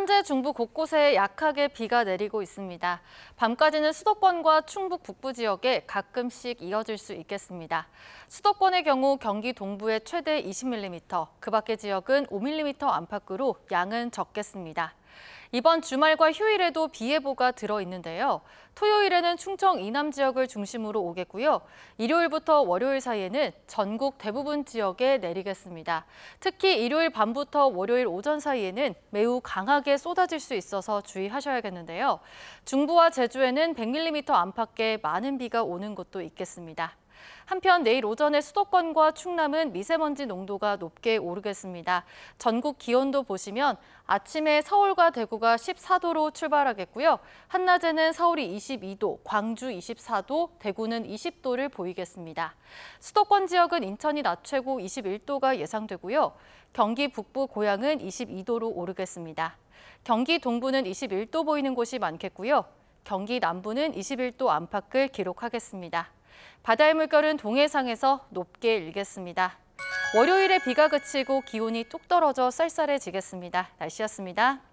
현재 중부 곳곳에 약하게 비가 내리고 있습니다. 밤까지는 수도권과 충북 북부 지역에 가끔씩 이어질 수 있겠습니다. 수도권의 경우 경기 동부에 최대 20mm, 그 밖의 지역은 5mm 안팎으로 양은 적겠습니다. 이번 주말과 휴일에도 비 예보가 들어 있는데요. 토요일에는 충청 이남 지역을 중심으로 오겠고요. 일요일부터 월요일 사이에는 전국 대부분 지역에 내리겠습니다. 특히 일요일 밤부터 월요일 오전 사이에는 매우 강하게 쏟아질 수 있어서 주의하셔야겠는데요. 중부와 제주에는 100mm 안팎의 많은 비가 오는 곳도 있겠습니다. 한편 내일 오전에 수도권과 충남은 미세먼지 농도가 높게 오르겠습니다. 전국 기온도 보시면 아침에 서울과 대구가 14도로 출발하겠고요. 한낮에는 서울이 22도, 광주 24도, 대구는 20도를 보이겠습니다. 수도권 지역은 인천이 낮 최고 21도가 예상되고요. 경기 북부 고양은 22도로 오르겠습니다. 경기 동부는 21도 보이는 곳이 많겠고요. 경기 남부는 21도 안팎을 기록하겠습니다. 바다의 물결은 동해상에서 높게 일겠습니다. 월요일에 비가 그치고 기온이 뚝 떨어져 쌀쌀해지겠습니다. 날씨였습니다.